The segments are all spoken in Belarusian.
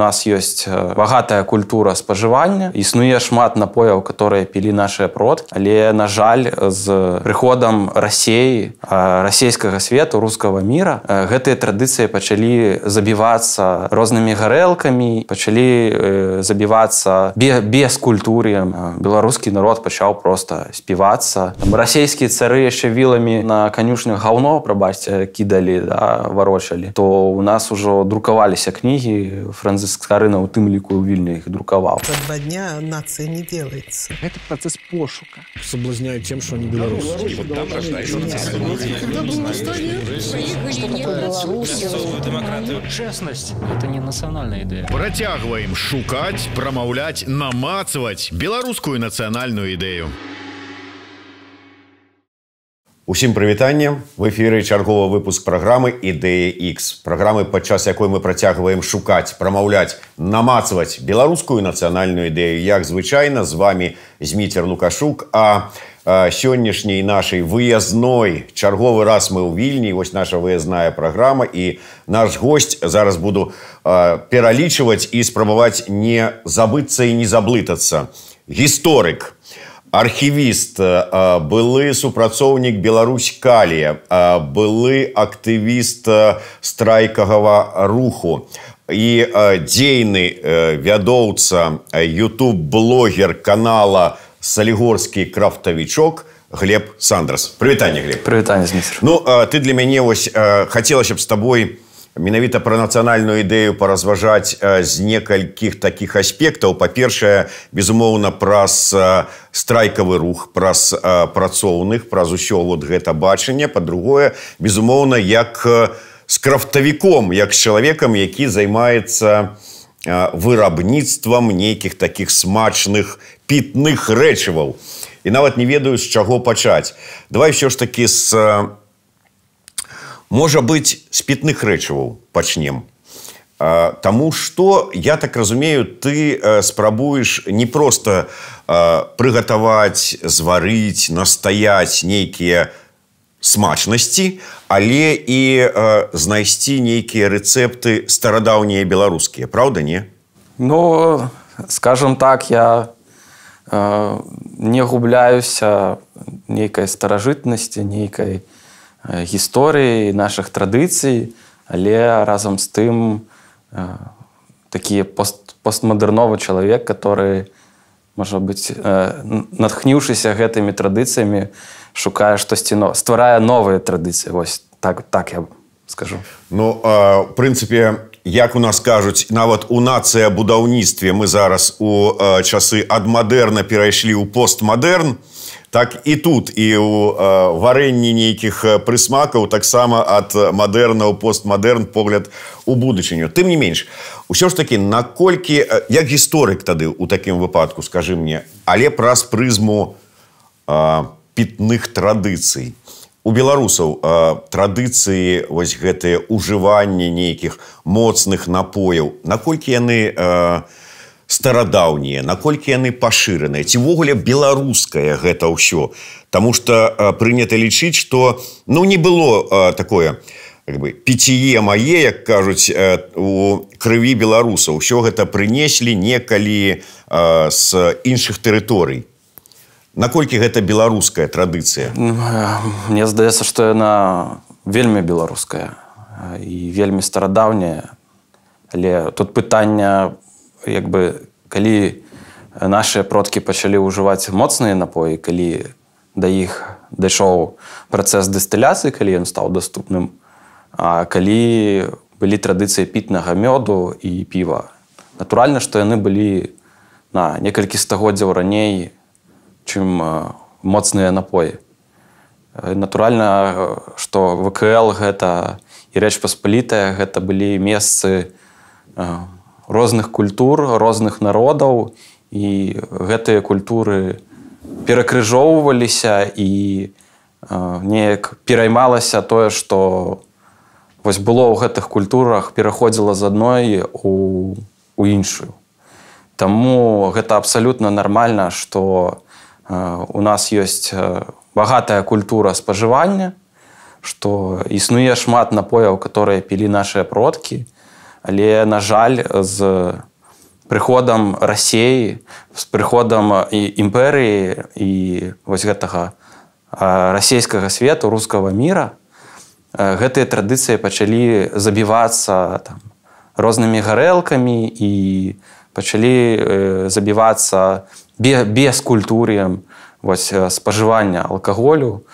нас ёсць э, багатая культура спажывання існуе шмат напояў которые пілі наши продкі але на жаль з прыходам рассеі э, расійскага свету рускага мира э, гэтыя традыцыі пачалі забівацца рознымі гарэлкамі пачалі забівацца без, без культуры беларускі народ пачаў просто співацца расійскія цары яшчэ вілами на канюшнях гаўно прабачце кідалі да, варочалі то у нас ужо друкаваліся кнігі франзы Скарына у тым ліку ў вільні іх друкаваў два дня нацыя не делается гэты працэс пошука сублазняю тем что не беларус чеснасць это не нацыянальная ідэя працягваем шукаць прамаўляць намацаваць беларускую нацыянальную ідэю у Усім прывітанне в эфіры чарговы выпуск праграмы ідэя X праграмы падчас якой мы працягваем шукаць прамаўляць намацваць беларускую нацыянальную ідэю як звычайна з вами зміцер лукашук а сённяшняй нашай выязной чарговы раз мы ў вільні вось наша выязная праграма і наш гость зараз буду пералічваць і спрабаваць не забыцца і не заблытацца гісторык а архівіст э, э, былы супрацоўнік Беларусь калія э, былы актывіст страйкавага руху і дзейны вядоўца YouTube блогер канала салігорскі крафтавічок глеб сандрас прывітанне глеб прывітанне ну ты для мяне вось хацелася б з тобой у менавіта пра нацыянальную ідэю паразважаць з некалькіх таких аспектаў па-першае безумоўна праз страйкавы рух праз працоўных праз усё вот гэта бачанне по-другое безумоўна як с крафтавіком як з чалавекам які займаецца вырабніцтвам нейкіх таких смачных пітных рэчываў і нават не ведаю з чаго пачаць давай все ж таки с у можа быць з пітных рэчываў пачнем Таму што я так разумею ты э, спрабуеш не проста э, прыгатаваць зварыць настаяць нейкія смачнасці але і э, знайсці нейкія рэцэпты старадаўнія беларускія праўда не Ну скажем так я не губляюся нейкай старажытнасці нейкай, Э, гісторыі наших традыцый але разам з тым э, такі пост постмадэрновы чалавек который можа быть э, натхніўшыся гэтымі традыцыямі шукае штосьці но стварае новыя традыцыі восьось так так я скажу Ну прынцыпе як у нас кажуць нават у нацыя будаўніцтве мы зараз у часы ад мадэрна перайшлі ў постмадэрн то так і тут і у варэнні нейкіх прысмакаў таксама ад мадэрна постмадэрн погляд у будучыню тым не менш усё ж такі наколькі як гісторык тады у такім выпадку скажы мне але праз прызму пітных традыцый у беларусаў традыцыі вось гэтые ўжыванне нейкіх моцных напояў наколькі яны у старадаўнія наколькі яны пашыраныя цівогуле беларускае гэта ўсё Таму что прынята лічыць что ну не было а, такое как бы пяціе мае як кажуць у крыві беларуса ўсё гэта прынеслі некалі а, с іншых тэрыторый наколькі гэта беларуская традыцыя ну, Мне здаецца что яна вельмі беларуская і вельмі старадаўняя але тут пытання по як бы калі нашыя продкі пачалі ўжываць моцныя напоі калі да іх дайшоў працэс дыстыляцыі калі ён стаў доступным а калі былі традыцыі пітнага мёду і піва натуральна што яны былі на некалькі стагоддзяў раней чым моцныя напоі натуральна што вКл гэта і рэч паспалітая гэта былі месцы у розных культур розных народаў і гэтыя культуры перакрыжоўваліся і неяк пераймалася тое што вось было ў гэтых культурах пераходзіла з адной у, у іншую Таму гэта абсалютна нармальна што у нас ёсць багатая культура спажывання што існуе шмат напояў которые пілі нашыя продкі і Але на жаль з прыходам рассеі з прыходам і імперыі і вось гэтага расійскага свету рускага мира гэтыя традыцыі пачалі забівацца там, рознымі гарэлкамі і пачалі э, забівацца без культурем вось спажывання алкаголю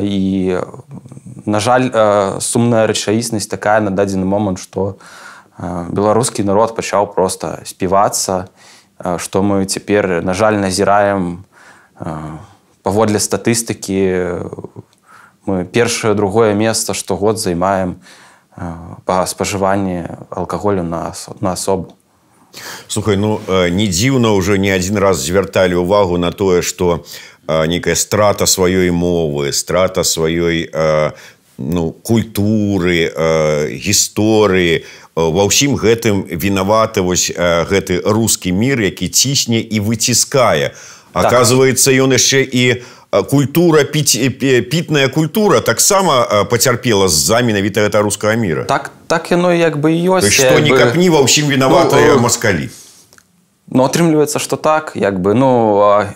і на жаль сумная рэчаіснасць такая на дадзены момант, што у Э, беларускі народ пачаў просто співацца э, что мы цяпер на жаль назіраем э, паводле статыстыкі мы першае другое место штогод займаем па спажыванні алкаголю нас на асобу слухай ну не дзіўна уже не адзін раз звярталі увагу на тое что некая страта сваёй мовы страта сваёй ну культуры гісторыі ва ўсім гэтым вінаваты вось гэты рускі мір які цісне і выціскае оказывается так. ён яшчэ і культура піць пітная культура таксама пацярпела з-за менавіта гэта рускага міра так так яно як бы ёсць ва ўсім вінаватая ну, маскалі но ну, атрымліваецца что так як бы ну а...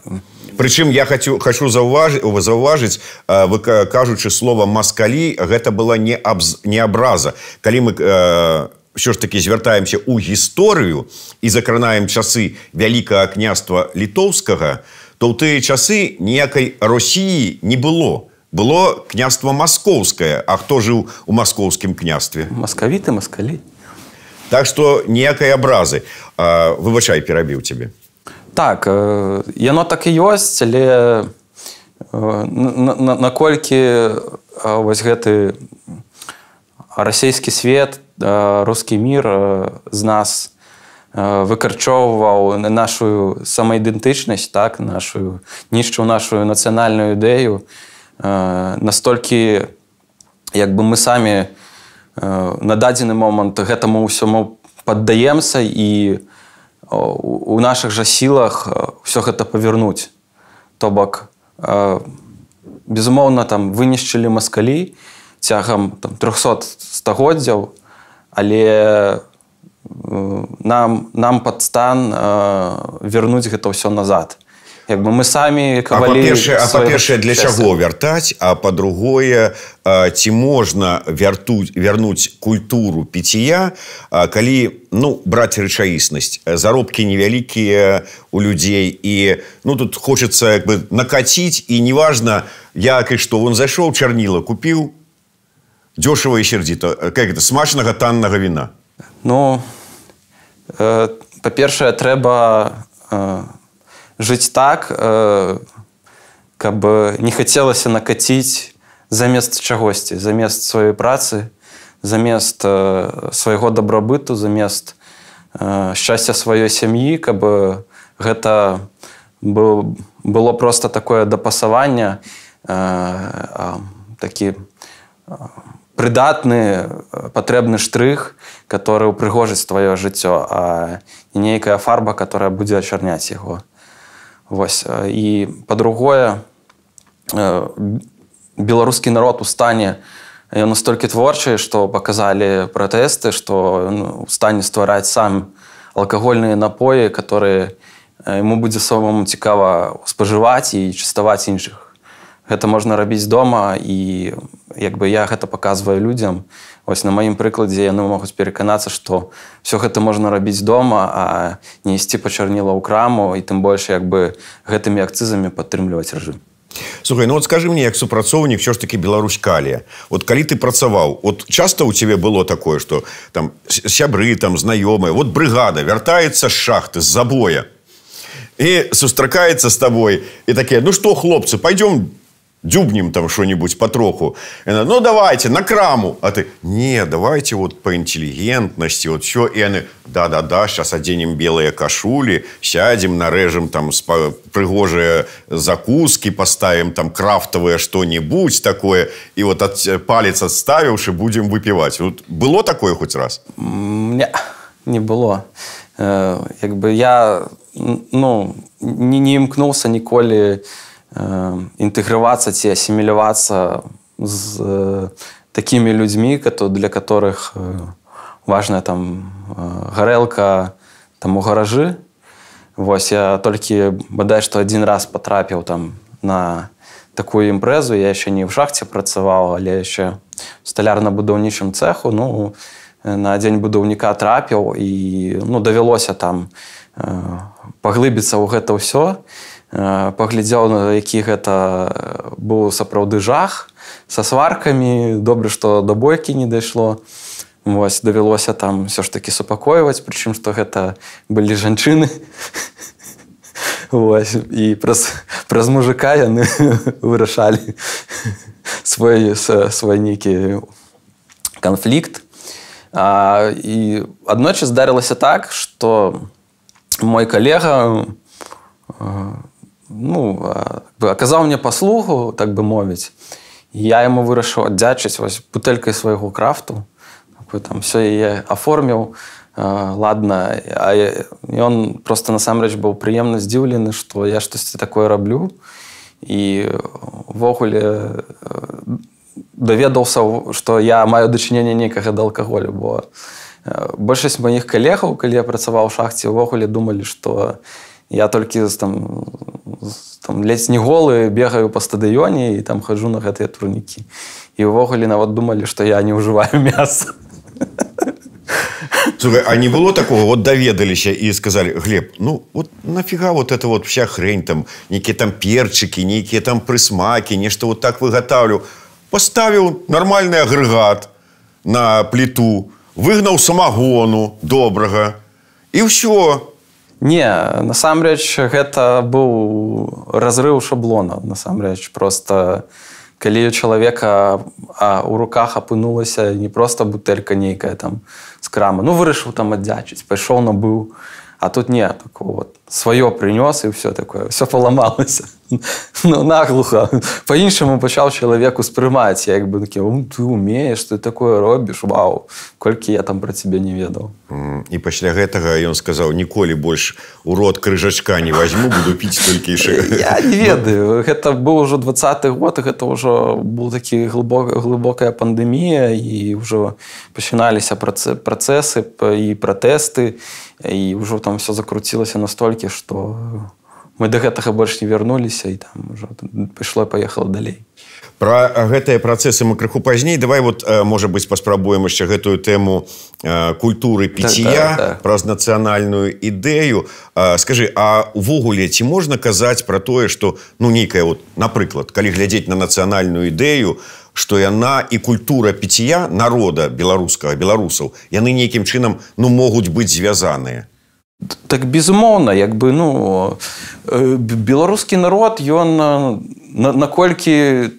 Прычым я хочу хочу заўважыць заўважыць вы кажучы слова маскалі гэта была не абз не абраза калі мы э, ўсё ж таки звяртаемся ў гісторыю і закранаем часы вялікага княства літоўскага, то ў тыя часы ніякай Росіі не было. Было княство маскоўскае, А хто жыў у маскоўскім княстве? Маскавіты маскалі. Так што ніякай абразы вывачай перабіў цябе. Так, э, яно так і ёсць, але наколькі э, на, на гэты расійскі свет рускі мір з нас выкарчоўваў нашу самаідэнтычнасць так нашу нішчу нашу нацыянальную ідэю настолькі як бы мы самі на дадзены момант гэтаму ўсяму паддаемся і у наших жа сілах ўсё гэта павярнуць то бок безумоўна там вынішчылі маскалі цягам там 300 стагоддзяў але нам нам пад стан вярнуць гэта ўсё назад як бы мы самі каваліше а па-першае для чаго вяртаць а па-другое ці можна вяртуць вярнуць культуру піцья калі ну браць рэчаіснасць заробкі невялікія у людзей і ну тут хочацца бы накаціць і неважна як і што он зайшоў чарніла купіў дешево и сердито. Э, как это? Смаченного, танного вина? Ну, э, по-перше, треба э, жить так, э, как бы э, не хотелось накатить за место чагости, за место своей працы, за место своего добробыту, за место э, счастья своей семьи, как бы это был, было просто такое допасование, э, э, такие э, прыдатны патрэбны штрых который упрыгожыць твоё жыццё нейкая фарба которая будзе ачарняць его вось і по-другое беларускі народ у стане ён настолькі творчы что показалі пратэсты что ну, стане ствараць сам алкагольныя напоі которые ему будзе самому цікава спажываць і частаваць іншых Это можно рабіць дома і як бы я гэта паказваю людзям вось на маім прыкладзе яны ну, могуць пераканацца что все гэта можна рабіць дома а не ісці пачарніла ў краму і тым больш як бы гэтымі акцызамі падтрымліваць рэжым Слухай, ну вот скажи мне как супрацоўнік все ж таки Беларусь калія вот калі ты працаваў вот часто у тебя было такое что там сябры там знакомые, вот бригада вяртаецца з шахты с забоя и сустракаецца с тобой и такие: ну что хлопцы пойдем дюбнем там что-нибудь потроху. И она, ну давайте, на краму. А ты, не, давайте вот по интеллигентности, вот все. И они, да-да-да, сейчас оденем белые кашули, сядем, нарежем там пригожие закуски, поставим там крафтовое что-нибудь такое. И вот от, палец отставивши будем выпивать. Вот было такое хоть раз? Не, не было. Э, как бы я ну, не, не імкнувся ніколи интегрироваться и ассимилироваться с такими людьми, для которых важная там горелка там у гаражи. Вот я только, бодай, что один раз потрапил там на такую импрезу. Я еще не в шахте працевал, а я еще в столярно-будовничьем цеху. Ну, на день будовника трапил и ну, довелось там э, поглыбиться у это все. И паглядзеў на які гэта быў сапраўды жах са сваркамі добры што да бойкі не дайшло Вось давялося там все ж таки супакойваць прычым што гэта былі жанчыны Вось, і праз, праз мужика яны вырашалі свой свой нейкі канфлікт а, і адночы здарылася так што мой калега, ну, аказаў мне паслугу так бы мовіць я яму вырашыў аддзячыць вось бутэлькай свайго крафту там все яе аформіў ладно а ён просто насамрэч быў прыемна здзіўлены што я штосьці такое раблю і увогуле даведаўся што я маю дачыненне нейкага да алкаголю бо большасць маіх калегаў калі я працаваў у шахце увогуле думалі што я Я толькі там, там ледзь не голы бегаю па стадыёне і там хожу на гэтыя турнікі. І ўвогуле нават думалі, што я не ўжываю мяса. Слушай, а не было такого, вот доведались и сказали, Глеб, ну вот нафига вот это вот вся хрень там, некие там перчики, некие там присмаки, нечто вот так выготавливаю. Поставил нормальный агрегат на плиту, выгнал самогону доброго, и все, Не, насамрэч гэта быў разрыў шаблона, насамрэч просто калі у чалавека у руках апынулася не просто бутэлька нейкая там з крама, ну вырашыў там аддзячыць, пайшоў набыў, а тут не такого. Вот свое принес і все такое все поламалося ну, наглуха по-іншаму почав человеку спрымаць як бы таке ты умеешь ты такое робіш Вау колькі я там про тебе не ведаў і пасля гэтага ён сказал ніколі больш урод крыжачка не возьму буду піць толькі не ведаю гэта быў ўжо двадцаты год гэта ўжо был такі глыбок глыбокая пандемія і ўжо пачыналіся працэ працесы і пратэсты і ўжо там все закруцілася настолькі шоке что мы до гэтага больш не вярнуліся і там пайшло паехала далей про гэтыя працэсы мы крыху пазней давай вот э, можа быць паспрабуем яшчэ гэтую тэму э, культуры піцья да, да, да. праз нацыянальную ідэю э, скажи а увогуле ці можна казаць про тое что ну нейкая вот напрыклад калі глядзець на нацыянальную ідэю то что яна і культура піцья народа беларускага беларусаў яны нейкім чынам ну могуць быць звязаныя так безумоўна як бы ну э, беларускі народ ён э, наколькі на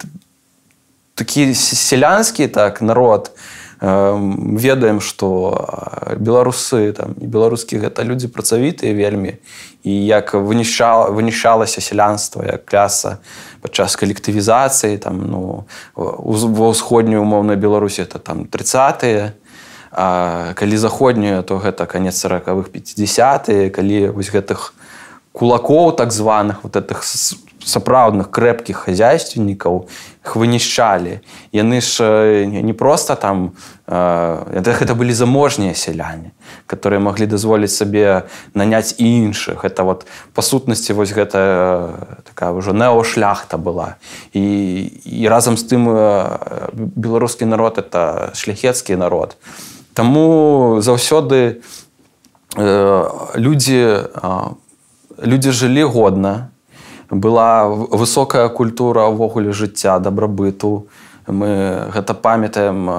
такі сялянскі так народ ведаем што э, беларусы там беларускі гэта людзі працавітыя вельмі і як вынішчала вынішалася сялянства як кляса падчас калектывізацыі там ну ва ўсходнюю умоўнай беларусі это там тридцатые там А калі заходнюю, то гэта конец сороковых 50 калі вось гэтых кулакоў так званых вот этих сапраўдных крэпкіх хозяйственнікаў их вынішчалі яны ж э, не просто там гэта э, былі заможнія сяляне которые могли дазволіць сабе наняць іншых это вот па сутнасці вось гэта э, такая ўжо нео шляхта была і і разам з тым беларускі народ это шляхецкі народ то Таму заўсёды э, людзі людзі жылі годна, была высокая культура ўвогуле жыцця дабрабыту. Мы гэта памятаем,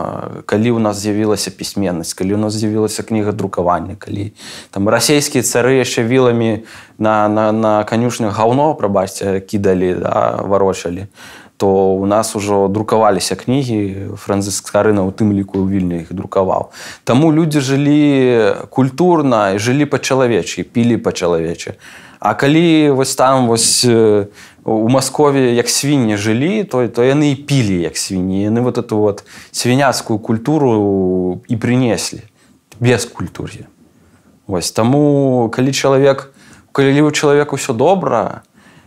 калі ў нас з'явілася пісьменнасць, калі ў нас з'явілася кніга друкавання, калі там расійскія цары яшчэ віламі на, на, на канюшнях гаўно прабачце кідалі да, варочалі то у нас ужо друкаваліся кнігі Франциск Карына у тым ліку у вільні іх друкаваў. Таму людзі жылі культурна і жылі па-чалавечі, пілі па-чалавечы. А калі вось там у Маскове як свінні жылі, то, то яны і пілі як свінні, яны вот эту вот свіняцкую культуру і прынеслі без культур'я. Вось таму калі чалавек, калі у чалавек усё добра,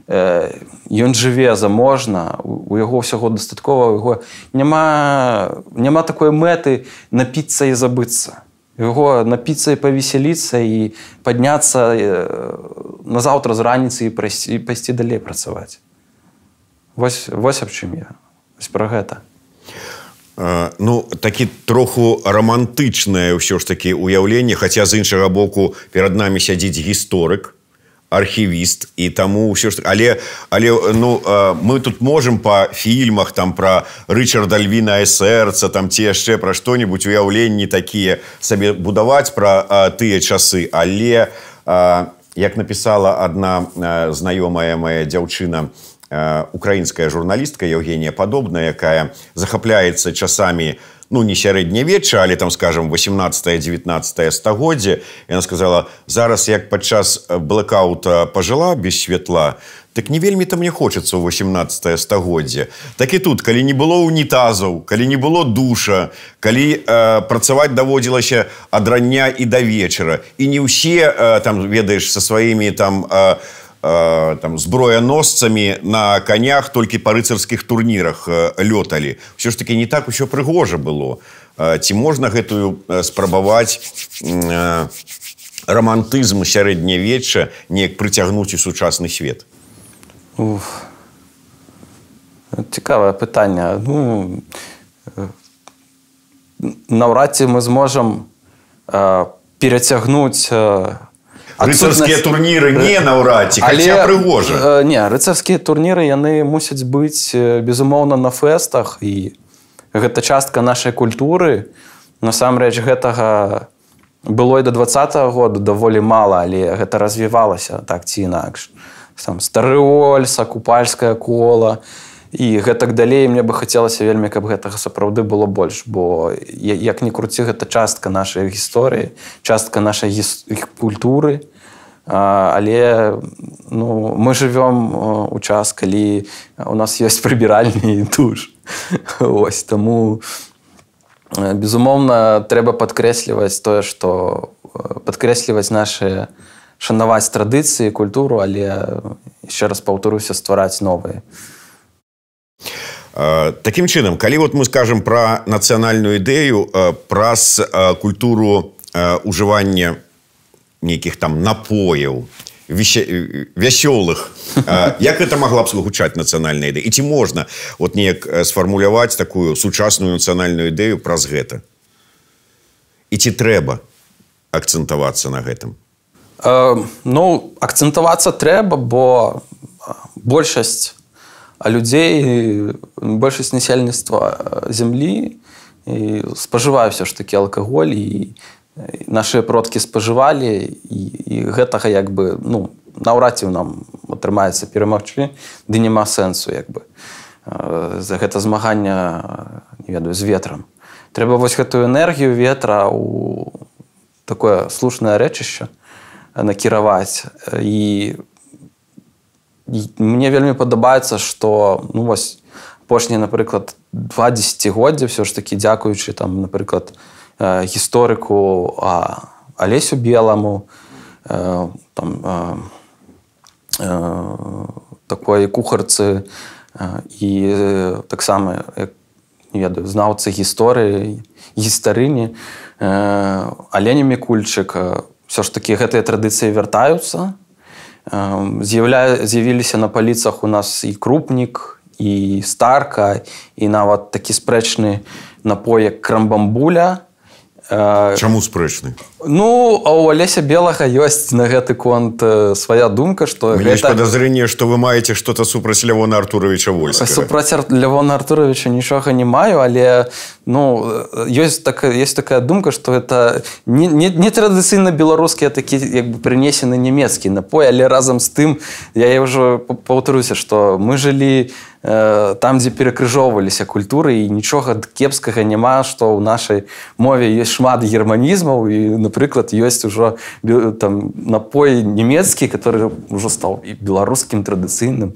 ён жыве заможна у яго ўсяго дастаткова яго няма няма такой мэты напіцца і забыцца яго напіцца і павесяліцца і падняцца назаўтра з раніцы і прайсці пайсці далей працаваць вось вось аб чым я вось пра гэта а, ну такі троху романтычнае ўсё ж такі ўяўленне хаця з іншага боку перад намі сядзіць гісторык архівіст і таму ўсё ж але але ну мы тут можемм па фільмах там пра рычарда львінае сэрца там ці яшчэ пра што-небудзь уяўленні такія сабе будаваць пра а, тыя часы але а, як напісала адна знаёмая моя дзяўчына украінская журналістка Евгенія падобна якая захапляецца часамі у ну не сярэднявечча але там скажем 18 19 стагоддзе яна сказала зараз як падчас э, блэкаута пажыла без святла так не вельмі там мне хочацца ў 18 стагоддзе так і тут калі не было унітазаў калі не было душа калі э, працаваць даводзілася ад рання і да вечара і не ўсе э, там ведаеш со сваімі там э, Э, там зброяносцамі на конях толькі па рыцарскіх турнірах э, лёталі все ж таки не так усё прыгожа было э, ці можна гэтую спрабаваць романтызму сярэднявечча неяк прыцягнуць у сучасны свет цікавае пытанне ну, наўрад ці мы зможам перацягнуць рыцарскія турніры не э, наўрадці але прыгожа э, не рыцарскія турніры яны мусяць быць э, безумоўна на фэстах і гэта частка нашай культуры насамрэч гэтага было і до двадцатого года даволі мала але гэта развівалася так ці інакш там старыольса купальское кола і і гэтак далей мне бы хацелася вельмі каб гэтага сапраўды было больш бо як ні круці гэта частка нашай гісторыі частка нашай культуры але ну мы живвём у час калі у нас ёсць прыбіральні туш ось таму безумоўна трэба падкрэсліваць тое што падкрэсліваць наши шанаваць традыцыі культуру але еще раз паўтаруся ствараць новыя Э, Такім чынам, калі вот мы скажам пра нацыянальную ідэю праз э, культуру ўжывання э, нейкіх там напояў, вясёлых як это могла б слугучаць нацыянальная ідэ і ці можна от неяк сфармуляваць такую сучасную нацыянальную ідэю праз гэта і ці трэба акцэнтавацца на гэтым э, ну акцэнтавацца трэба бо большасць а людзей э, большасць насельніцтва э, зямлі спажываю все ж такі алкаголь і нашыя продкі спажывалі і, і гэтага як бы ну наўрад ці нам атрымаецца перамагчы ды няма сэнсу як бы э, за гэта змагання не ведаю з ветрам трэба вось гэтую энергію ветра у такое слушнае рэчышча накіраваць і у мне вельмі падабаецца что ну вось апошнія напрыклад два десятгоддзя все ж таки дзякуючы там напрыклад э, гісторыку а алесю белому э, там э, такой кухарцы і таксама не ведаю знаўцы гісторыі гістарыні алене мікульчык все ж таки гэтыя традыцыі вяртаюцца з'явіліся на паліцах у нас і крупнік і старка і нават такі спрэчны напоек крамбамбуля Э, Чаму спрэчны Ну а у Алеся белага ёсць на гэты конт э, свая думка что гэта... подозрение что вы маете что-то супраць Лвона Артуровича войска супраць Ар... Лвона Артуровича нічога не маю але ну ёсць э, так есть такая думка что это не, не, не традыцыйна беларускія такі як бы прынесены нямецкі напой але разам з тым я ўжо паўтаруся что мы жылі у Э, там дзе перакрыжоўваліся культуры і нічога кепскага няма што ў нашай мове ёсць шмат германізмаў і напрыклад ёсць ужо там напой нямецкі который ужо стаў і беларускім традыцыйным э,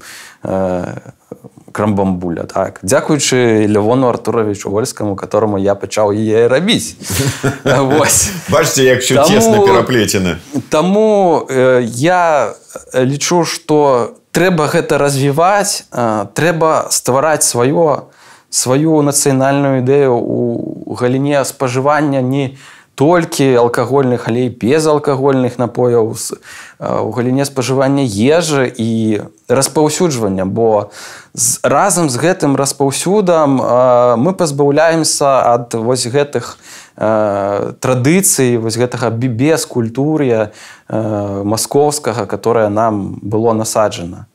крамбамбуля так дзякуючы лявону артуровичу вольскаму которому я пачаў яе рабіцьбачце як чуцесна пераплецены Таму э, я лічу что там трэба гэта развіваць трэба ствараць сваё сваю нацыянальную ідэю у галіне спажывання не не толькі алкагольных алей без алкагольных напояў у галіне спажывання ежы і распаўсюджвання бо з, разам з гэтым распаўсюдам мы пазбаўляемся ад вось гэтых традыцый вось гэтага бібес культуре маскоўскага которое нам было насаджана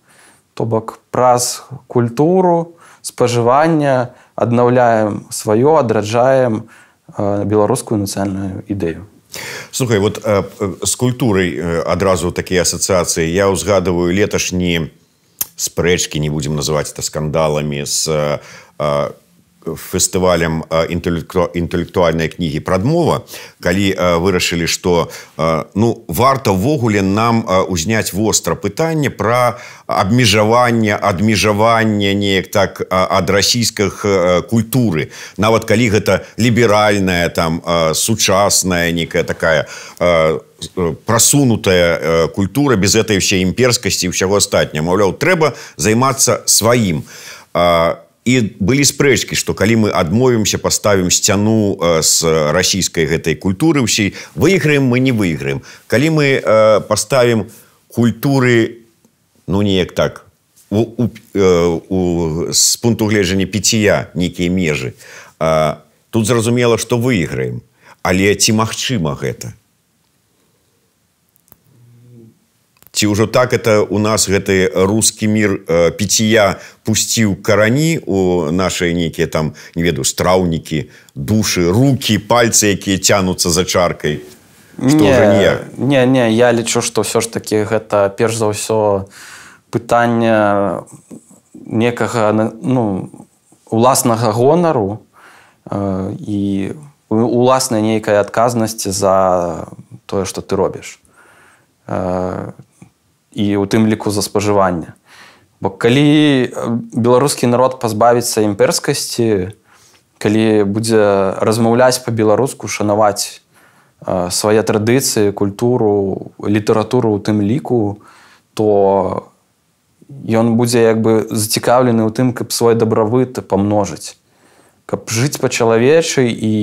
то бок праз культуру спажывання аднаўляем сваё адраджаем у беларускую нацыянальную ідэю слухай вот э, э, с культурой э, адразу такія асацыяцыі я ўзгадываю леташні спрэчки не будем называть это скандалами с э, э, фестывалем інтэлектуальнай э, кнігі прадмова калі э, вырашылі што э, ну варта ввогуле нам узняць востра пытанне пра абмежаванне адмежаванне неяк так ад расійскіх культуры нават калі гэта ліберальная там сучасная некая такая прасунутая культура без этой ўсе імперскасці ўсяго астатня маўляў трэба займацца сваім а і былі спрэчкі что калі мы адмовімся поставім сцяну э, з расійскай гэтай культуры ўсей выйграем мы не выйграем калі мы э, паставім культуры ну неяк так у, у, э, у, с пункту гледжання піцья нейкія межы тут зразумела что выйграем але ці магчыма гэта то ці ўжо так это у нас гэты рускі мир э, пяя пусціў карані у наши нейкіе там не веду страўнікі душы руки пальцы якія тянуцца за чаркай не, не не не я лічу что все ж таки гэта перш за ўсё пытанне некага ну уласнага гонару э, і уласнай нейкай адказнасці за тое что ты робіш э, і у тым ліку за спажыванне. Бо калі беларускі народ пазбавіцца імперскасці, калі будзе размаўляць па-беларуску шанаваць свае традыцыі, культуру, літаратуру у тым ліку, то ён будзе як бы зацікаўлены ў тым, каб свой дабравыт памножыць, каб жыць па-чалавечы і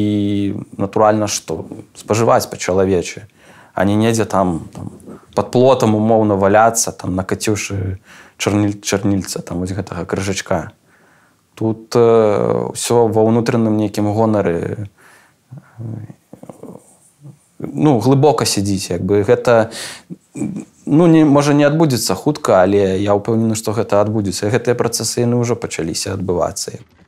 натуральна, што спажываць па-чалавечы они недзе там, там под плотам умоўно валяться там накатюши чарніль чарнільца там вось гэтага крыжачка тут э, все ва ўнутраным нейкім гонары э, ну глыбока сядзіць як бы гэта ну не можа не адбудзецца хутка але я ўпэўнены што гэта адбудзецца гэтыя працэсы яны ўжо пачаліся адбывацца у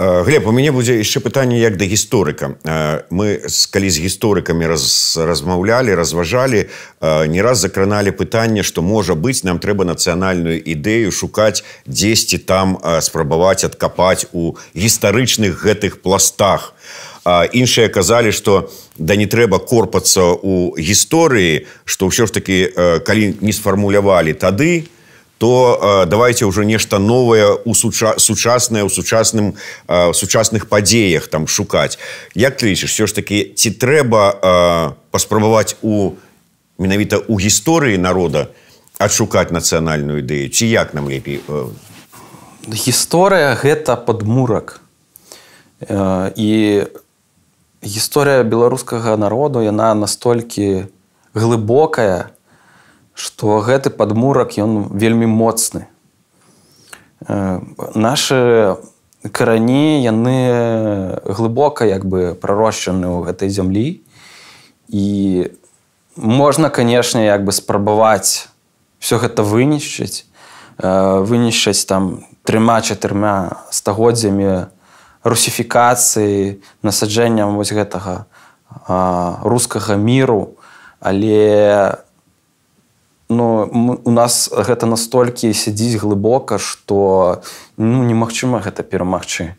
Э, Глеб, у мяне будзе яшчэ пытанне як да гісторыка. Э, мы з, калі з гісторыкамі раз, размаўлялі, разважалі, э, не раз закраналі пытанне, што можа быць, нам трэба нацыянальную ідэю шукаць дзесьці там спрабаваць адкапаць у гістарычных гэтых пластах. Іншыя казалі, што да не трэба корпацца ў гісторыі, што ўсё ж такі калі не сфармулявалі тады, то э, давайте уже нешта новое у суча сучаснае у сучасным э, сучасных падзеях там шукаць як лічыш все ж таки ці трэба э, паспрабаваць у менавіта у гісторыі народа адшукаць нацыянальную ідэю ці як нам лепей э... гісторыя гэта подмурак э, і гісторыя беларускага народу яна настолькі глыбокая то што гэты падмурак ён вельмі моцны. Э, нашы карані яны глыбока як бы прарошчаны ў гэтай зямлі і можна, канешне, як бы спрабаваць все гэта вынішчыць, э, вынішчаць там трыма чатырма стагоддзямі русіфікацыі, насаджэннем вось гэтага рускага міру, але Ну, у нас гэта настолькі сядзіць глыбока, што ну, немагчыма гэта перамагчы.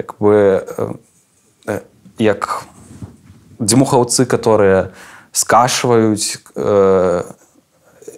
Як бы э, э, як дзімухаўцы, которые скашваюць, э,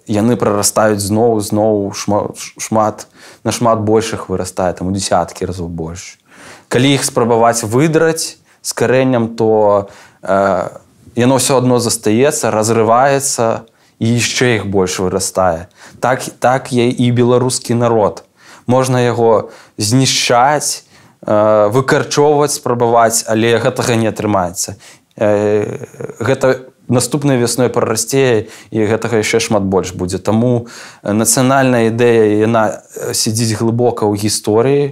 яны прарастаюць зноў зноў шмат, шмат нашмат большых вырастае там у десяткі разоў больш. Калі іх спрабаваць выдраць з карэннем, то э, яно ўсё адно застаецца, разрываецца, і яшчэ іх больш вырастае. Так, так я і беларускі народ. Можна яго знішчаць, э, выкарчоўваць, спрабаваць, але гэтага не атрымаецца. Э, гэта наступнай вясной прарасце і гэтага яшчэ шмат больш будзе. Таму нацыянальная ідэя яна э, сядзіць глыбока ў гісторыі.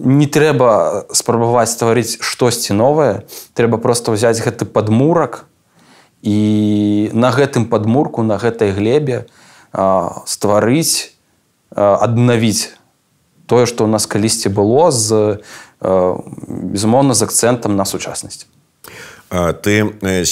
Не трэба спрабаваць стварыць штосьці новае, трэба проста ўзяць гэты падмурак, і на гэтым падмурку на гэтай глебе стварыць аднавіць тое што у нас калісьці было з безумоўна з акцэнтам на сучаснасць ты э,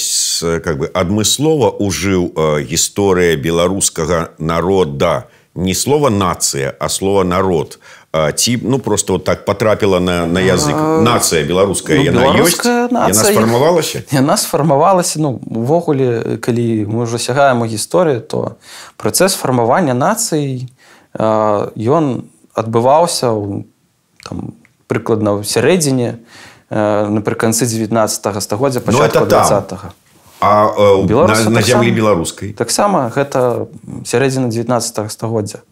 как бы адмыслова ужыў гісторыя беларускага народа не слова нацыя а слова народ а, ці ну просто вот так потрапіла на на язык нацыя беларуская ну, сфармавалася яна сфармавалася ну увогуле калі мы уже сягаем у гісторыі то працэс фармавання нацыі ён адбываўся у ну, там у прыкладна ў сярэдзіне напрыканцы 19 стагоддзя па 20 -го. А э, на, так на зямлі беларускай таксама гэта сярэдзіна 19 стагоддзя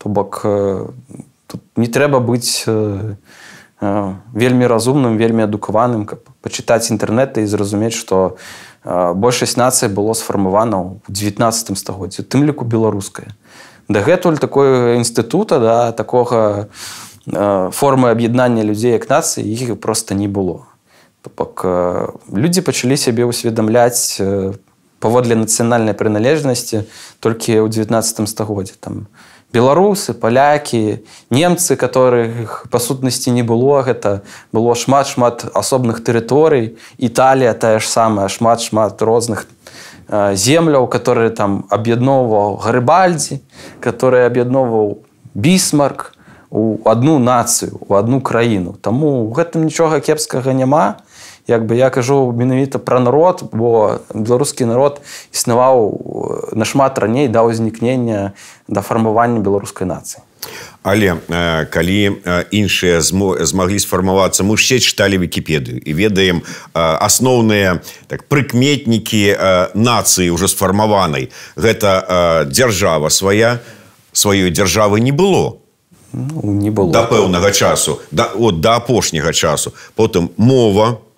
то бок э, не трэба быць э, э, вельмі разумным вельмі адукаваным каб пачытаць інтэрнэта і зразумець што э, большасць нацыі было сфармавана ў 19 стагоддзі тым ліку беларуская дагэтуль такой інстытута да такога э, формы аб'яднання людзей як нацыі іх просто не было а То бок людзі пачалі сябе ўсведамляць паводле нацыянальнай прыналежнасці толькі ў 19 стагодзе там беларусы палякі немцы которых па сутнасці не было гэта было шмат шмат асобных тэрыторый італія тая ж самая шмат шмат розных земляў которые там аб'ядноўваў гарыбальдзі который аб'ядноўваў бісмарк у одну нацыю у одну краіну таму гэтым нічога кепскага няма і як бы я кажу менавіта пра народ бо беларускі народ існаваў нашмат раней да ўзнікнення да фармавання беларускай нацыі але э, калі э, іншыя змаглі сфармавацца мы все чыталі вкіпедыю і ведаем э, асноўныя так прыкметнікі э, нацыі уже сфармаванай гэта э, дзяржава свая сваёй дзяржавы не было ну, не было да пэўнага часу да от да апошняга часу потым мова у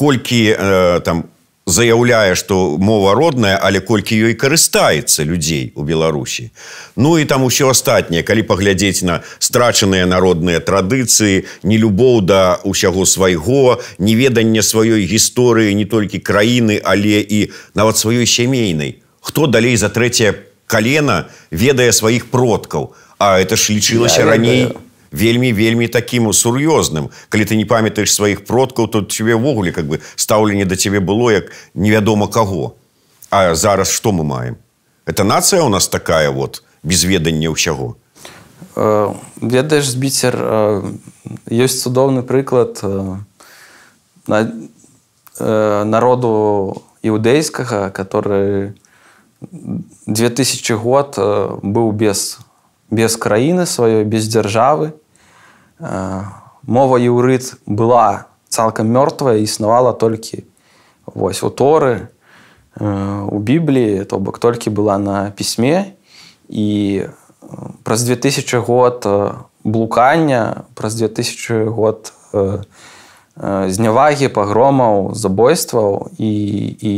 колькі э, там заяўляе что мова родная але колькі ёй карыстаецца людзей у беларусі ну і там усё астатняе калі паглядзець на страчаныя народныя традыцыі не любоў да усяго свайго неведання сваёй гісторыі не толькі краіны але і нават сваёй сямейнай хто далей за трэцяе колено ведае сваіх продкаў а это ж лічылася раней у вельмі вельмі таким сур'ёзным калі ты не памятаешь сваіх продкаў тут тебе ввогуле как бы стаўленне да цябе было як невядома каго а зараз что мы маем это нация у нас такая вот без ведання ўсяго э, ведаешь збіцер есть э, цудоўны прыклад э, на народу іўдейскага который 2000 год быў без без краіны сваёй без дзяржавы Э, мова еўрыт была цалкам мёртвая існавала толькі вось у торы э, у бібліі то бок толькі была на пісьме і э, праз 2000 год блукання праз 2000 год знявагі пагромаў забойстваў і, і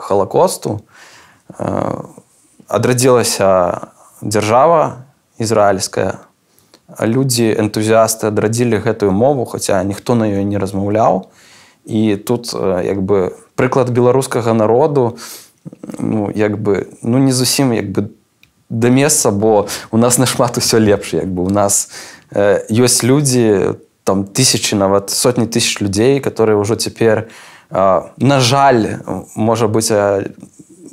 халакосту адрадзілася дзяржава ізраільская у людзі энтузіасты адрадзілі гэтую мову хаця ніхто на ёй не размаўляў і тут як бы прыклад беларускага народу ну, як бы ну не зусім як бы да месца бо у нас нашмат усё лепш як бы у нас э, ёсць людзі там тысячи нават сотні тысяч людзей которые ўжо цяпер э, на жаль можа быць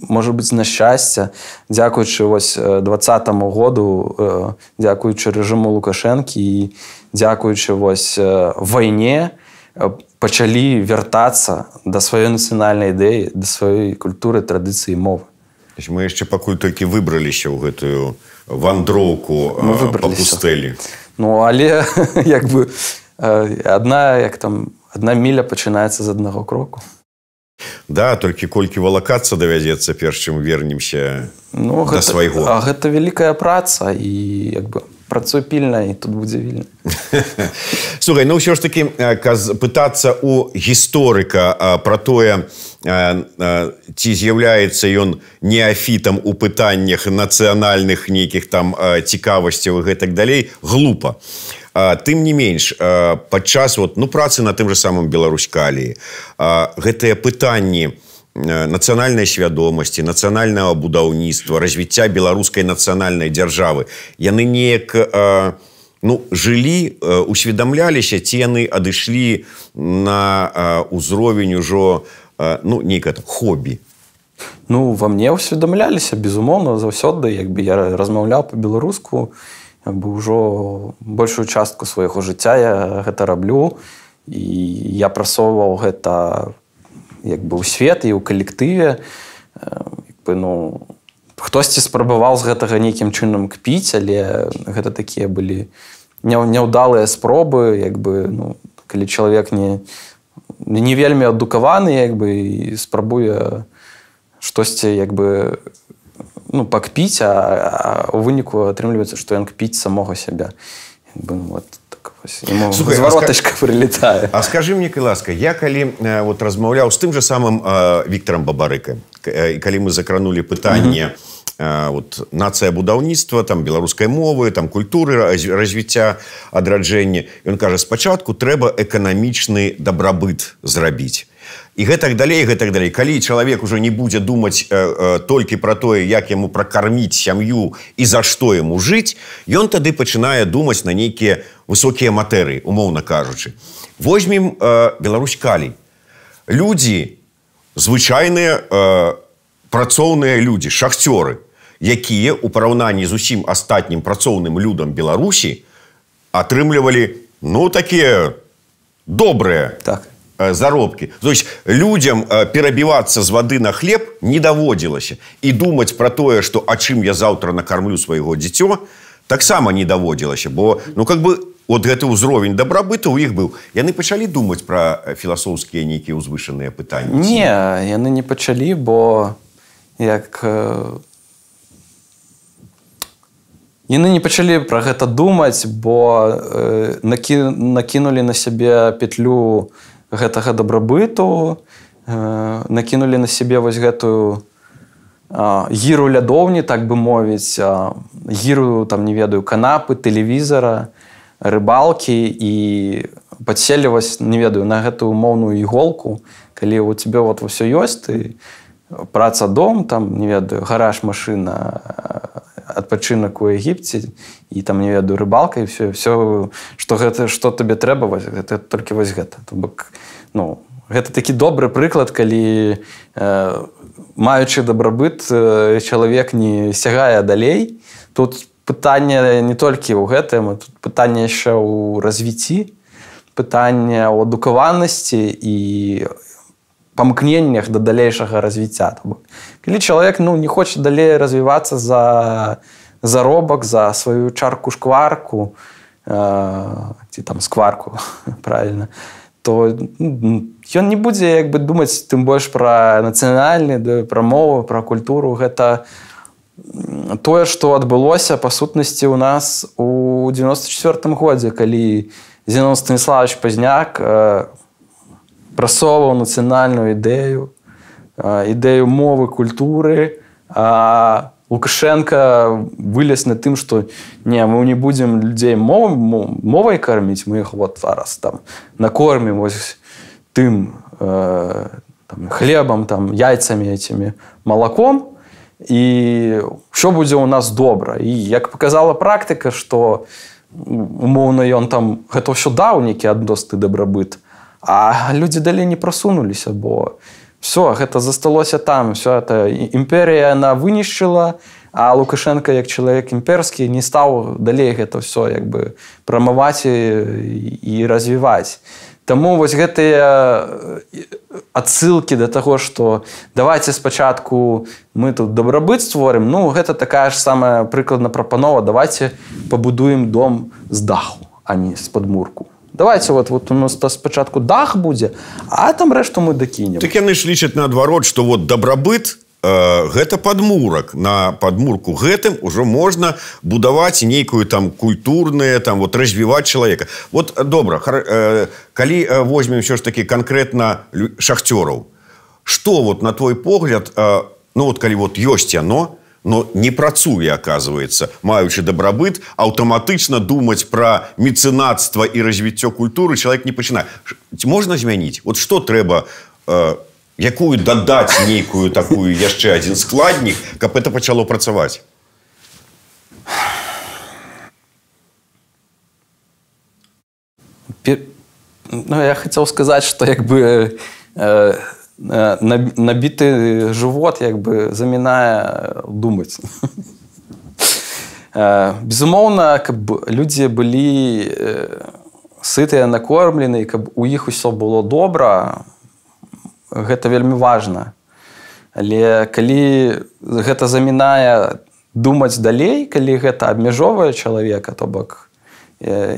можа быть на шчасце дзякуючы вось двадцатому году дзякуючы режиму лукашэнкі і дзякуючы вось вайне пачалі вяртацца да сваёй нацыянальнай ідэі да сваёй культуры традыцыі мовы мы яшчэ пакуль толькі выбраліся ў гэтую вандроўку пустэлі Ну але як бы адна як там адна міля пачынаецца з аднаго кроку Да, толькі колькі валакацца давядзецца перш чым вернемся ну, да гэта, свайго. А гэта вялікая праца і як бы працуй пільна і тут будзе вільна. Сугай, ну ўсё ж такі пытацца у гісторыка пра тое, ці э, э, з'яўляецца ён неафітам у пытаннях нацыянальных нейкіх там цікавасцяў і гэтак далей глупа тым не менш падчас вот ну працы на тым же самым беларускаліі гэтыя пытанні у нацыянальнай свядомасці нацыянальнага будаўніцтва развіцця беларускай нацыянальнай дзяржавы яны неяк ну жылі усведамляліся ці яны адышлі на ўзровень ужо ну нейкае хобі ну во мне усведамляліся безумоўно заўсёды як бы я размаўляў по-беларуску бы ўжо большую частку свайго жыцця я гэта раблю і я прасоўваў гэта як бы ў свет і ў калектыве э, бы ну хтосьці спрабаваў з гэтага нейкім чынам кпіць але гэта такія былі няўдалыя спробы як бы ну калі чалавек не не не вельмі адукаваны як бы і спрабуе штосьці як бы ну пакпіць а у выніку атрымліваецца што ён кпіць самога сябе бы ну, вот так варотачка прилетае А скажи мне калі ласка я калі э, вот размаўляў з тым же самым э, Віктором бабарыка і калі мы закранули пытанне mm -hmm вот нация будаўніцтва там беларускай мовы там культуры развіцця адраджэння ён кажа спачатку трэба эканамічны дабрабыт зрабіць і гэтак далей гэтак далей калі чалавек уже не будзе думаць э, э, толькі про тое як яму пракарміць сям'ю і за што яму жыць ён тады пачынае думаць на нейкія высокія матэрыі умоўна кажучы возьмем э, Беларусь калі людзі звычайныя э, працоўныя людзі шахцёры у якія у параўнанні з усім астатнім працоўным людам беларусі атрымлівалі ну такія добрыя так заробкі то есть людям перабівацца з воды на хлеб не даводзілася і думаць про тое что а чым я заўтра накармлю свайго дзіцё таксама не даводзілася бо ну как бы от гэты ўзровень дабрабыта у іх быў яны пачалі думаць про філасофскія нейкія ўзвышаныя пытанні не яны не пачалі бо як у Яны не пачалі пра гэта думаць, бо э, накі, накінулі на сябе петлю гэтага дабрабыту, э, накінулі на сябе вось гэтую гіру лядоўні, так бы мовіць, гіру там не ведаю канапы, тэлевізара, рыбалкі і падселліваць не ведаю на гэтую моўную іголку, калі у цябе вот ўсё ёсць, ты, праца дом там не ведаю гараж машына адпачынак у егіпці і там не веду рыбалка і все все что гэта что табе трэба вось гэта толькі вось гэта то бок ну гэта такі добры прыклад калі э, маючы дабрабыт э, чалавек не сягае далей тут пытанне не толькі ў гэтым тут пытанне яшчэ ў развіцці пытання ў адукаванасці і памкненнях да далейшага развіцця калі чалавек ну не хоча далей развівацца за заробак за сваю чарку шкварку ці там скварку правильно то ну, ён не будзе як бы думаць тым больш пра нацыянальны пра мову пра культуру гэта тое што адбылося па сутнасці у нас у 94 годзе калі зеносстаніславович пазняк у просовував національну ідею, ідею мови, культури. А Лукашенко виліз не тим, що ні, ми не будемо людей мовою кормити, ми їх от зараз там накормимо тим там, хлебом, там, яйцями, этими, молоком. І що буде у нас добре? І як показала практика, що умовно, він там готов що дав некий одностий добробит. добробит. А людзі далей не прасунуліся, бо все гэта засталося там, все это імперія яна вынішчыла, а Лукашенко як чалавек імперскі не стаў далей гэта ўсё як бы прамаваць і развіваць. Таму вось гэтыя э, адсылкі да таго, што давайте спачатку мы тут дабрабыт створым. Ну гэта такая ж самая прыкладна прапанова, давайте пабудуем дом з даху, а не з-падмурку давайте вот, вот у нас спачатку дах будзе а там рэшту мы дакінем так яны ж лічаць наадварот что вот дабрабыт э, гэта падмурак на падмурку гэтым ужо можна будаваць нейкую там культурное там вот развіваць чалавека вот э, добра хар, э, калі э, возьмем все ж таки конкретно шахтёраў что вот на твой погляд э, ну вот калі вот ёсць яно то но не працуе оказывается маючы дабрабыт аўтаматычна думаць пра мецэнацтва і развіццё культуры чалавек не пачына можна змяніць вот что трэба э, якую дадаць нейкую такую яшчэ один складнік каб это пачало працаваць Пер... ну, я хацеў сказаць что як бы э, э набіты живот як бы замінае думаць безумоўна каб людзі былі сытыя накормлены каб у іх усё было добра гэта вельмі важна але калі гэта замінае думаць далей калі гэта абмяжоўвае чалавека то бок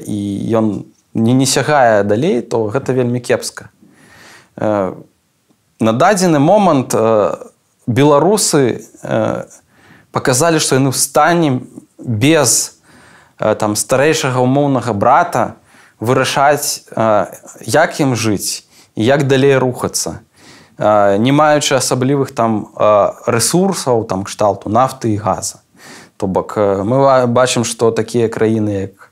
і ён не не сягае далей то гэта вельмі кепска у на дадзены момант э, беларусы э, показалі што яны ў стане без э, там старэйшага умоўнага брата вырашаць як ім жыць як далей рухацца не маючы асаблівых там ресурсаў там кшталту нафты і газа то бок мы бачым што такія краіны як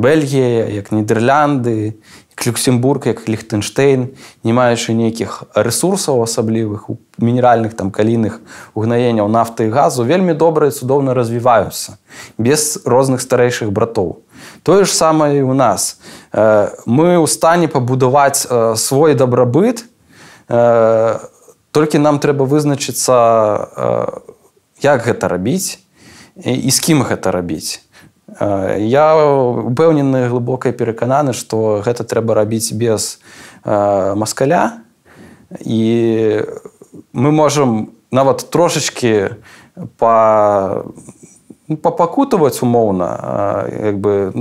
Бельгія як нідерлянды як Люксембург як Лхтенштейн не маючы нейкіх ресурсаў асаблівых у мінеральных там калійных угнаенняў нафты і газу вельмі добрыя цудоўна развіваюцца без розных старэйшых братоў. Тое ж самае і ў нас. Мы ў стане пабудаваць свой дабрабыт, толькі нам трэба вызначыцца як гэта рабіць і, і з кім гэта рабіць. Я упэўнены глыбока перакананы, што гэта трэба рабіць без маскаля і мы можемм нават трошачки па ну, папакутаваць умоўна як бы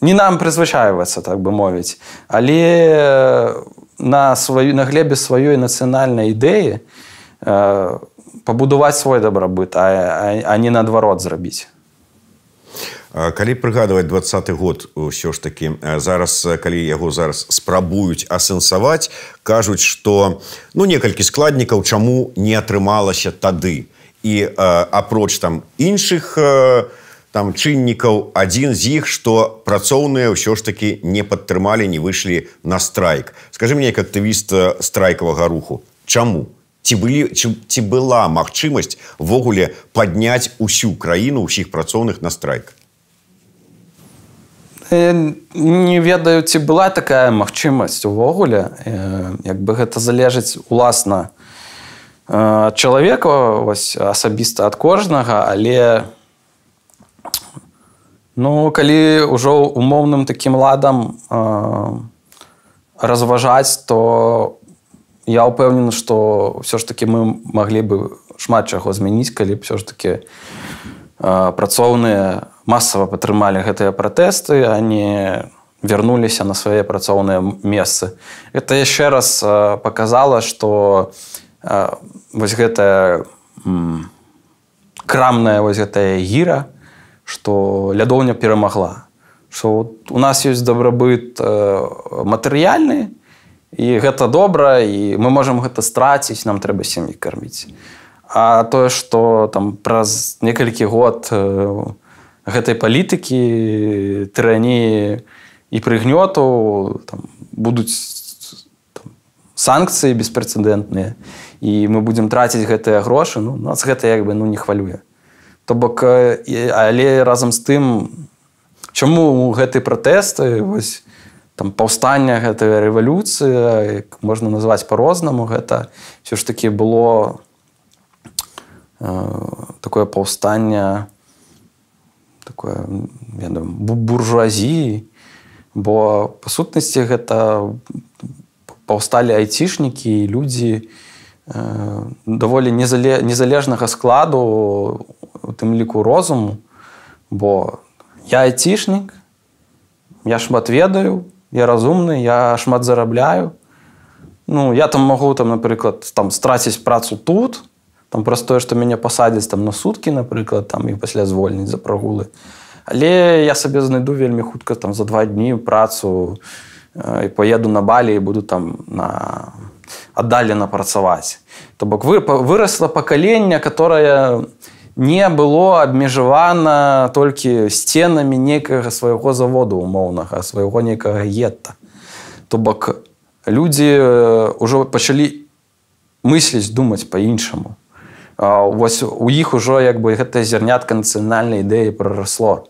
не нам прызвычайвацца так бы мовіць але на сваю на глебе сваёй нацыянальнай ідэі пабудаваць свой дабрабыт а, а, а не наадварот зрабіць А калі прыгадваць двадцаты год ўсё э, ж такі э, зараз э, калі яго зараз спрабуюць асэнсаваць кажуць што ну некалькі складнікаў чаму не атрымалася тады і апроч там іншых там чыннікаў адзін з іх што працоўныя ўсё ж такі не падтрымалі не выйшлі на страйк скажи мне як актывіста страйкавага руху чаму ці былі ці, ці была магчымасць ввогуле падняць усю краіну ўсіх працоўных на страйк не ведаю ці была такая магчымасць увогуле як бы гэта залежыць уласна чалавека вось асабіста ад кожнага але ну калі ўжо умоўным такім ладам разважаць то я ўпэўнены што ўсё ж таки мы маглі бы шмат чаго змяніць калі б все ж таки працоўныя у масава падтрымалі гэтыя пратэсты, они вярнуліся на свае працоўныя месцы. Это яшчэ раз показала, што вось гэтая крамная вось гэтая гіра, што лядоўня перамагла, што у нас ёсць дабрабыт матэрыяльны і гэта добра і мы можемм гэта страціць, нам трэба сем'і карміць. А тое, што там праз некалькі год у гэтай палітыкі тыраніі і прыгнёту там, будуць там, санкцыі беспрэцэдэнтныя і мы будзем траціць гэтыя грошы ну, нас гэта як бы ну не хвалюе То бок але разам з тым чаму гэты пратэсты вось, Там, паўстання гэтая рэвалюцыя можна назваць по-рознаму гэта ўсё ж такі было э, такое паўстанне, такое я думаю, буржуазіі бо па сутнасці гэта паўсталі айцішнікі людзі э, даволі незалежнага складу у тым ліку розуму бо я айцішнік я шмат ведаю я разумны я шмат зарабляю Ну я там магу там напрыклад там страціць працу тут то там праз тое што мяне пасадзяць там на суткі напрыклад там і пасля звольніць за прагулы але я сабе знайду вельмі хутка там за два дні працу і поеду на балі і буду там на аддалена працаваць то бок вы вырасла пакаленне которое не было абмежавана толькі сценамі некага свайго заводу умоўнага свайго некага гетта то бок люди ўжо пачалі мысліць думаць по-іншаму вось у іх ужо як бы гэтая зярнятка нацыянальнай ідэі прарасло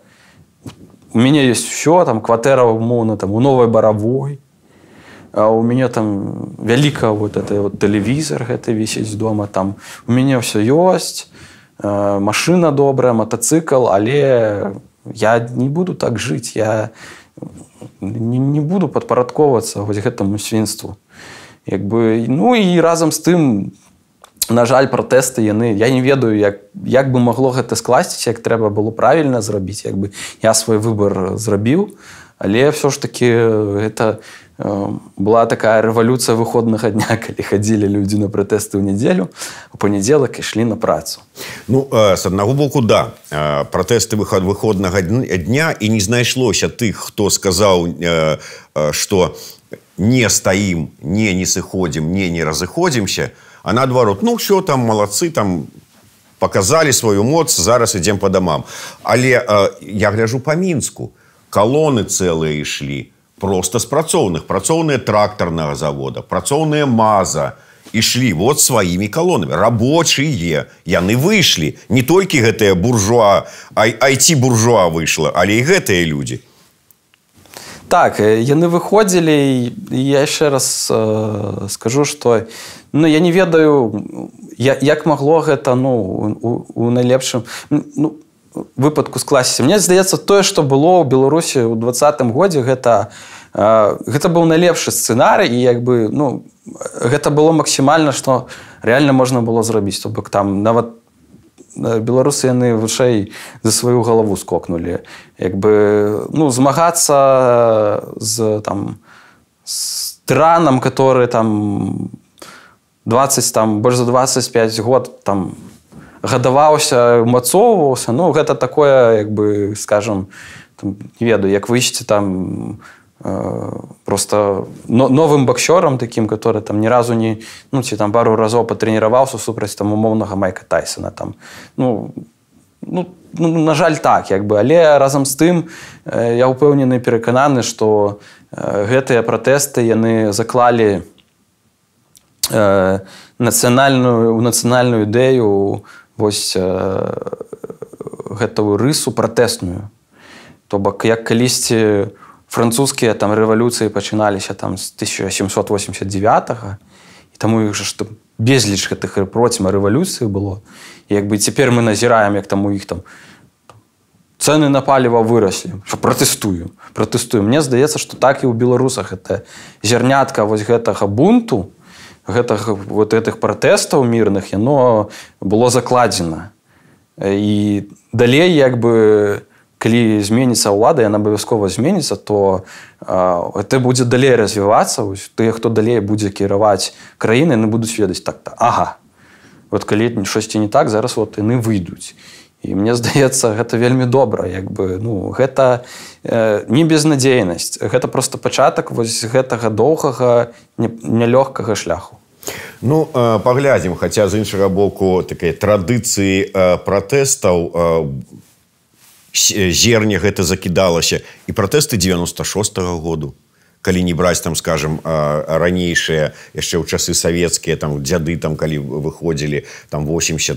у мяне есть все там кватэра умоўна там у новой баравой а у мяне там вяліка вот это вот тэлевізор гэта вісіць дома там у мяне все ёсць машина добрая мотоцикл але я не буду так жить я не, не буду падпарадковвацца вось гэтаму свінству як бы ну і разам з тым там На жаль, пратэсты яны я не ведаю як як бы магло гэта скласціся як трэба было правільна зрабіць як бы я свой выбор зрабіў але все ж таки гэта э, была такая рэвалюцыя выходнага дня калі хадзілі людзі на пратэсты ў нядзелю у панядзелак ішлі на працу ну э, с аднаго боку да э, пратэсты выхад выходнага дня і не знайшлося тых хто сказаў э, э, что не стаім не не сыходзім не не разыходзімся а наадварот ну все там малацы там показалі сваю моц зараз ідзем по дамам але э, я гляжу па-мінску калоны цэлыя ішлі просто з працоўных працоўныя трактарнага завода працоўная маза ішлі вот сваімі калонамі рабочыя яны выйшлі не толькі гэтая буржуа айці буржуа выйшла але і гэтыя людзі так э, яны выходзілі я яшчэ раз э, скажу что ну я не ведаю я, як магло гэта ну у, у найлепшым ну, выпадку скласці мне здаецца тое что было ў беларусі ў двадцатым годзе гэта э, гэта быў найлепшы сцэнарый як бы ну гэта было максімальна что реально можна было зрабіць то бок там нават там беларусы яны вышэй за сваю галаву скокнули як бы ну змагацца з там странам которые там 20 там больш за 25 год там гадаваўся умацоўваўся ну гэта такое як бы скажем ведаю як выйсці там у Э, просто новым боксёрам таким который там ни разу не ну ці там пару разоў патрэніраваўся супраць там умоўнага майка тайсона там ну ну ну на жаль так як бы але разам з тым э, я упэўнены перакананы что э, гэтыя пратэсты яны заклалі э, нацыянальную у нацыянальную ідэю вось э, гэтую рысу пратэсную то бок як калісьці у французскія там рэвалюцыі пачыналіся там з 1789 таму іх жа што безліч гэтых проціма рэвалюцыі было як бы цяпер мы назіраем як там у іх там цены на паліва выраслі пратэстую пратэстую Мне здаецца што так і ў беларусах это зярнятка вось гэтага бунту гэтага вот гэтых пратэстаў мірных яно было закладзена і далей як бы у калі зменится ўлада она абавязкова зменится то это будзе далей развівацца тыя хто далей будзе кіраваць краіны яны будуць ведаць так то так, Ага вот калі щосьці не так зараз вот яны выйдуць і мне здаецца гэта вельмі добра як бы ну гэта э, не безнадзейнасць гэта просто пачатак вось гэтага доўгага нялёгкага шляху Ну паглядзім хаця з іншага боку такія традыцыі пратэстаў у Э, зерня гэта закідалася і пратэсты 96 -го году калі не браць там скажем ранейшыя яшчэ ў часы савецкія там дзяды там калі выходзілі там 80 там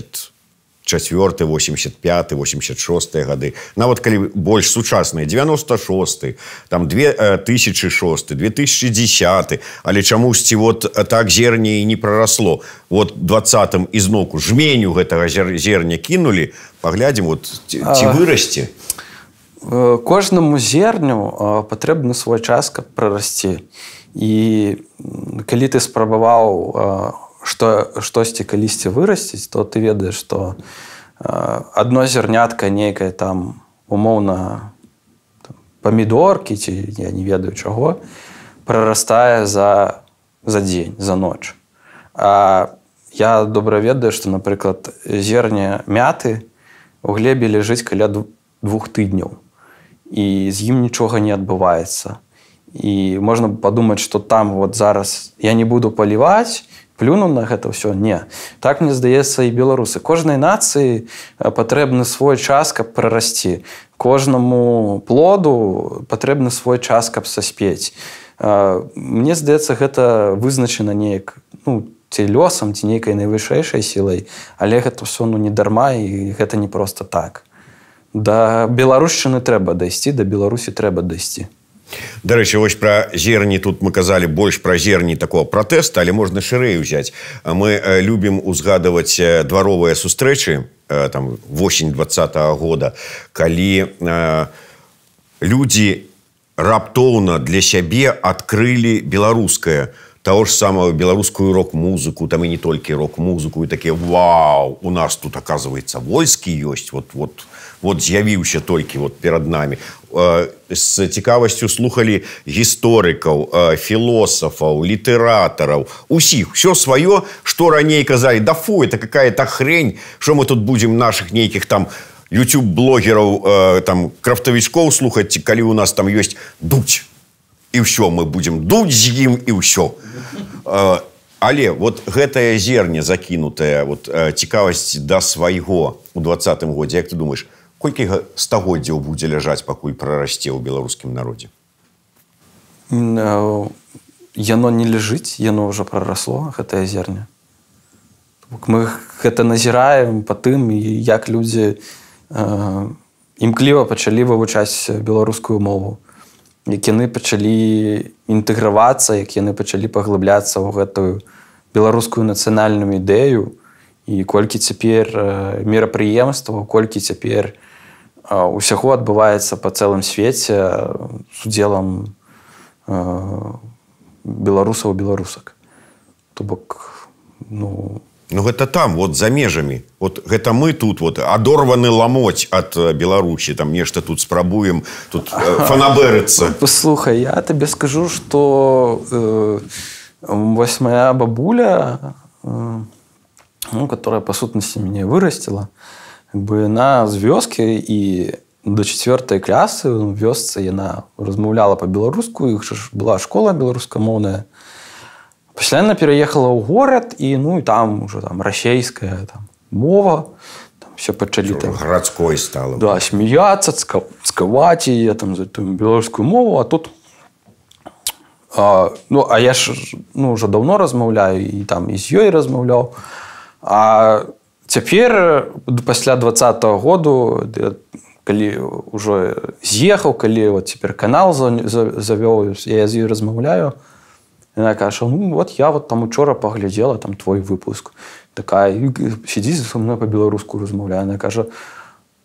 четвертый, 85 86 годы. На вот, когда больше сучасные, 96 там 2006 2010 А ли чему вот так зерни и не проросло? Вот 20-м из ноку жменю этого зерня кинули. Поглядим, вот, ти вырасти. Э, Кожному зерню э, потребен свой час, как прорасти. И когда ты спробовал э, што штосьці калісьці вырасціць то ты ведаеш что э, одно зернятка нейкая там умоўна памідоркі ці я не ведаю чаго прарастае за за дзень за ноч а я добра ведаю что напрыклад зерне мяты у глебе лежыць каля двух тыдняў і з ім нічога не адбываецца і можна падумаць что там вот зараз я не буду паліваць плюнуў на гэта ўсё не так мне здаецца і беларусы кожнай нацыі патрэбны свой час каб прарасці кожнаму плоду патрэбны свой час каб саспець Мне здаецца гэта вызначана неяк ну, ці лёсам ці нейкай найвышэйшай сілай але гэта ўсё ну не дарма і гэта не просто так да беларушчыны трэба дайсці да беларусі трэба дайсці До речі, ось про зерні тут ми казали больш про зерні такого пратэста, але можна шырэй А Мы любім узгадваць дваровыя сустрэчы там восень два -го года, калі э, людзі раптоўна для сябе адкрылі беларускае того же самого белорусскую рок-музыку, там и не только рок-музыку, и такие, вау, у нас тут, оказывается, войски есть, вот, вот вот з'явіўся толькі вот перад нами с э, цікавасцю слухалі гісторыкаў э, філософаў літаратараў усіх все сваё что раней казалі дафу, это какая-то хрень что мы тут будем наших нейкіх там youtube блогераў э, там крафтавічкоў слухаць калі у нас там есть дуть і все, мы будем дуть з ім і ўсё але вот гэтае зерне закінутае вот цікавасць да свайго у двадцатым годзе як ты думаешь колькі стагоддзяў будзе ляжаць пакуль прарасце ў беларускім народзе no, яно не ляжыць яно ўжо прарасло гэтае зерня мы гэта назіраем па тым як людзі э, імкліва пачалі вывучаць беларускую мову як яны пачалі інтэгравацца як яны пачалі паглыбляцца ў гэтую беларускую нацыянальную ідэю і колькі цяпер мерапрыемстваў колькі цяпер у А, усяго адбываецца па цэлым свеце з э, удзелам э, беларусаў беларусак то бок ну Ну гэта там вот за межамі вот гэта мы тут вот адорваны ламоць ад э, беларусі там нешта тут спрабуем тут фанаберыцца послухай я табе скажу что э, вось моя бабуля э, ну которая па сутнасці мяне вырасціла то как бы на з вёскі і до четверт клясы ну, вёсцы яна размаўляла по-беларуску іх была школа беларускамоўная пасляна пераехала ў горад і ну і там уже там расейская там мова там все пачалі там гарадской стала да смяяться цкаваць я там за ту беларускую мову а тут а, ну а я ж ну уже давно размаўляю і там і з ёй размаўляў а у Цяпер э, пасля двадцатого году калі ўжо з'ехаў, калі вот цяпер канал завёў я з ёй размаўляю яна кажа ну, вот я вот там учора паглядзела там твой выпуск такая сядзіць со мной па-беларуску размаўляна кажа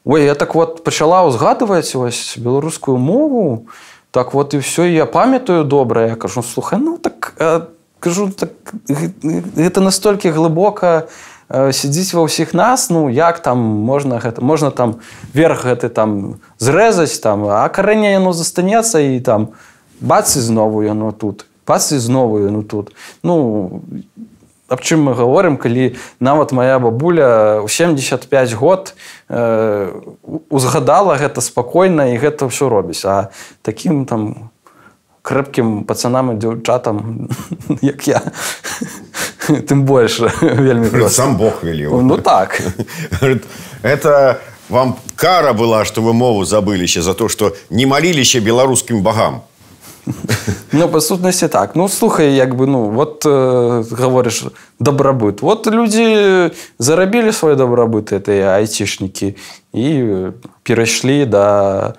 Ой я так вот пачала ўзгадваць вось беларускую мову так вот і все я памятаю добра я кажу «Ну, слухай ну так кажу так гэта настолькі глыбока, Э, сядзіць ва ўсіх нас ну як там можна гэта можна там верх гэты там зрэзаць там а карэнне яно застанецца і там бац і знову яно тут пас і знову яно тут ну аб чым мы гаворым калі нават моя бабуля у 75 год э, узгадала гэта спакойна і гэта ўсё робіць а таким там у крепким пацанам і дівчатам, як я. Тим більше вельми просто. Сам Бог велів. Ну так. Это вам кара была, что вы мову забыли еще за то, что не молили ще белорусским богам. Ну, по сутності так. Ну, слухай, якби, ну, от э, говориш, добробыт. Вот люди заробили свой добробыт, это айтишники, и перешли до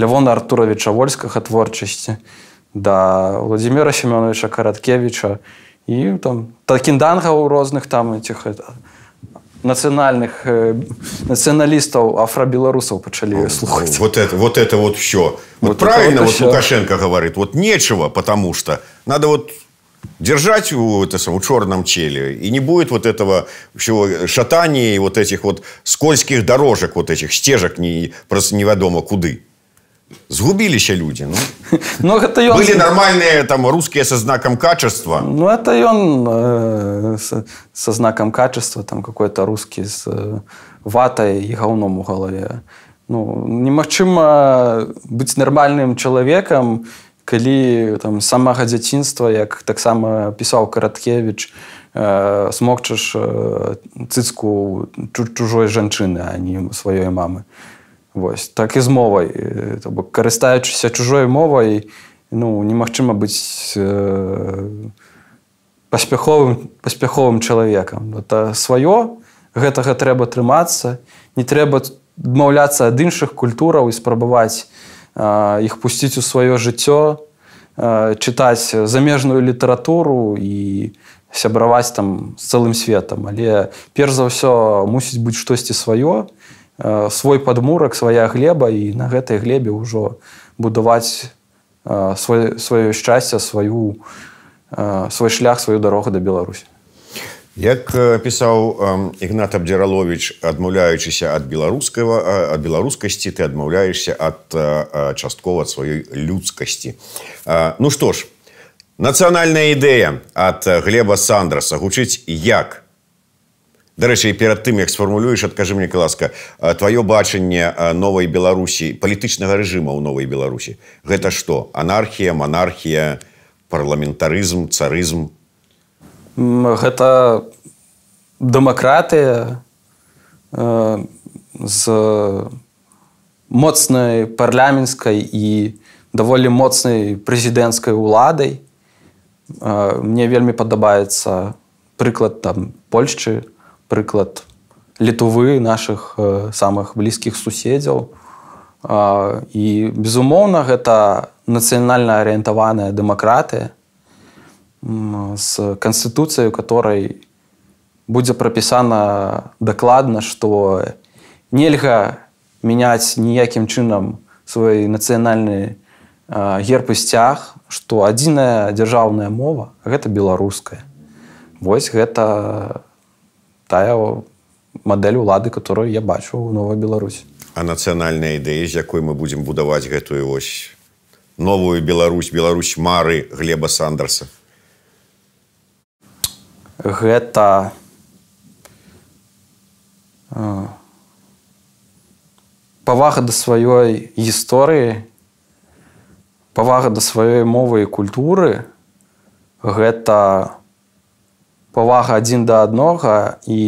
Лявона Артуровича Вольскага творчасці да Владимира Семёновича караткевича и там такінданга у разных там этих это, нацыянальных э, нацыяналістаў э, афрабеларусаў слушать. слухаць вот это вот это вот все вот, вот правильно вот все. лукашенко говорит вот нечего потому что надо вот держать у, это, у черном челе, и не будет вот этого всего шатания и вот этих вот скользких дорожек, вот этих стежек, не, просто неведомо куда. Сгубились люди, ну. Но ну, это и он... Были нормальные там русские со знаком качества. Ну это и он э, со, со знаком качества, там какой-то русский с э, ватой и говном в голове. Ну не быть нормальным человеком, когда там самого детства, как так само писал Короткевич, э, смокчешь э, цицку чужой женщины, а не своей мамы. Вось так і з мовай бок карыстаючыся чужой мовай ну немагчыма быць э, паспяховым паспяховым чалавекам это ну, сваё гэтага гэта трэба трымацца не трэба адмаўляцца ад іншых культураў і спрабаваць э, іх пусціць у сваё жыццё э, чытаць замежную літаратуру і сябраваць там з цэлым светом але перш за ўсё мусіць быць штосьці сваё і свой падмурак свая глеба і на гэтай глебе ўжо будаваць свой сваё шчасце сваю свой шлях сваю дарогу да беларусі як пісаў ігнат абдзіраловович адмаўляючыся ад беларускага ад беларускасці ты адмаўляешся ад часткова сваёй людскасці ну што ж нацыянальная ідэя ад глеба сандраса гучыць як на Дарэчы, перад тым, як сфармулюеш, адкажы мне каласка, тваё бачанне новай Беларусі палітычнага рэжыма ў новай Беларусі. Гэта што анархія, манархія, парламентарызм, царызм. Гэта дэмакратыя э, з моцнай парламенскай і даволі моцнай прэзідэнцкай уладай. Э, мне вельмі падабаецца прыклад там Польшчы, прыклад літувы наших самых блізкіх суседзяў і безумоўна гэта нацыянальна арыентаваная дэмакратыя з канстытуцыяю которой будзе прапісана дакладна што нельга мяняць ніякім чынам свой нацыянальны герб і сцяг што адзіная дзяржаўная мова гэта беларуская восьось гэта на тая мадэль улады которую я бачу у новой Беларусь а нацыянальная ідэя з якой мы будзем будаваць гэтую ось новую Беларусь Беларусь мары глеба сандерса гэта э, павага да сваёй гісторыі павага да сваёй мовы і культуры гэта у павага адзін да аднога і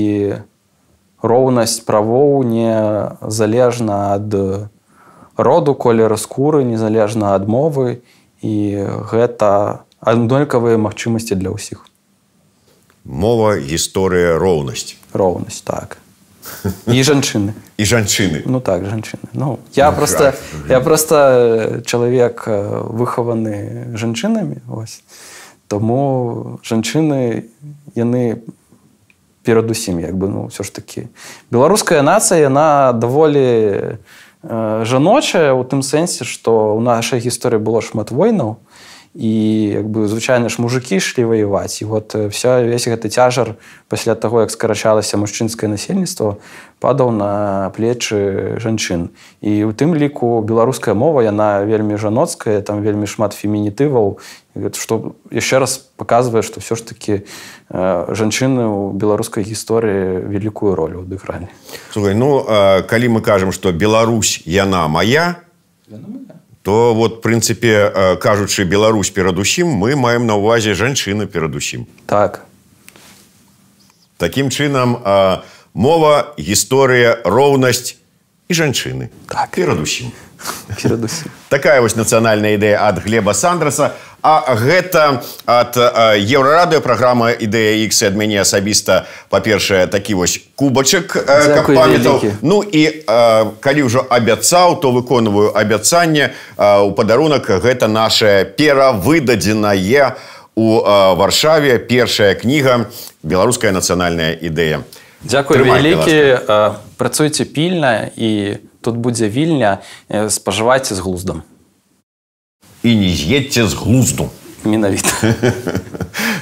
роўнасць правоў не залежна ад роду колера скуры незалежна ад мовы і гэта аднолькавыя магчымасці для ўсіх мова гісторыя роўнасць роўнасць так і жанчыны і жанчыны ну так жанчыны ну я ну, просто я просто э, чалавек э, выхаваны жанчынамі ось Таму жанчыны яны перад усім як бы ну ўсё ж такі. Беларуская нацыя яна даволі э, жаночая у тым сэнсе, што ў нашай гісторыі было шмат войнаў і як бы звычайна ж мужикі ішлі ваяваць. І вот э, вся весь гэты цяжар пасля таго, як скарачалася мужчынскае насельніцтва падаў на плечы жанчын. І у тым ліку беларуская мова яна вельмі жаноцкая, там вельмі шмат фемінітываў Это что еще раз показывает, что все-таки э, жанчыны у беларускай гісторыі вялікую ролю адыгралі Слушай, ну э, калі мы кажам что Беларусь яна моя то вот прынцыпе э, кажучы Беларусь передущим, мы маем на ўвазе женщины передущим. так Таким чином, э, мова история, ровность и женщины так. перадусім. такая вось нацыянальная ідэя ад глеба сандраса а гэта ад еўрарадыё праграма ідэя X ад мяне асабіста па-першае такі вось кубачак ну і калі ўжо абяцаў то выконваю абяцанне у падарунак гэта наша перавыдадзенае у варшаве першая кніга беларуская нацыянальная ідэя Дякую вялікі працуйце пільна і у тут будзе вільня спажывайце з глуздам і не з'едце з глузду менавіта